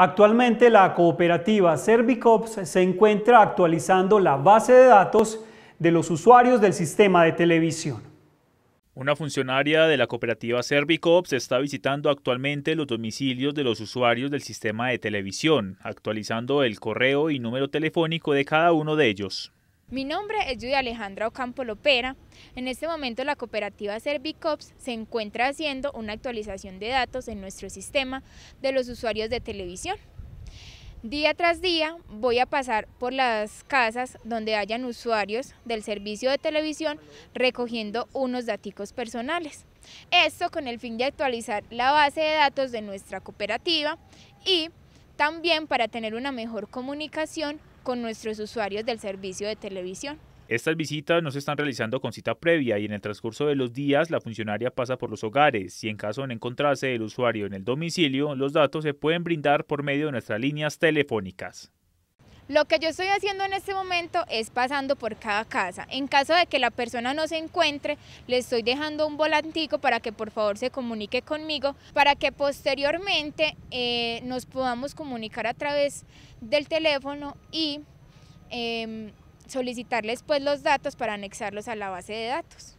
Actualmente la cooperativa Servicops se encuentra actualizando la base de datos de los usuarios del sistema de televisión. Una funcionaria de la cooperativa Servicops está visitando actualmente los domicilios de los usuarios del sistema de televisión, actualizando el correo y número telefónico de cada uno de ellos. Mi nombre es Judy Alejandra Ocampo Lopera. En este momento la cooperativa Servicops se encuentra haciendo una actualización de datos en nuestro sistema de los usuarios de televisión. Día tras día voy a pasar por las casas donde hayan usuarios del servicio de televisión recogiendo unos datos personales. Esto con el fin de actualizar la base de datos de nuestra cooperativa y también para tener una mejor comunicación con nuestros usuarios del servicio de televisión. Estas visitas no se están realizando con cita previa y en el transcurso de los días la funcionaria pasa por los hogares y en caso de encontrarse el usuario en el domicilio, los datos se pueden brindar por medio de nuestras líneas telefónicas. Lo que yo estoy haciendo en este momento es pasando por cada casa. En caso de que la persona no se encuentre, le estoy dejando un volantico para que por favor se comunique conmigo, para que posteriormente eh, nos podamos comunicar a través del teléfono y em, solicitarles pues los datos para anexarlos a la base de datos.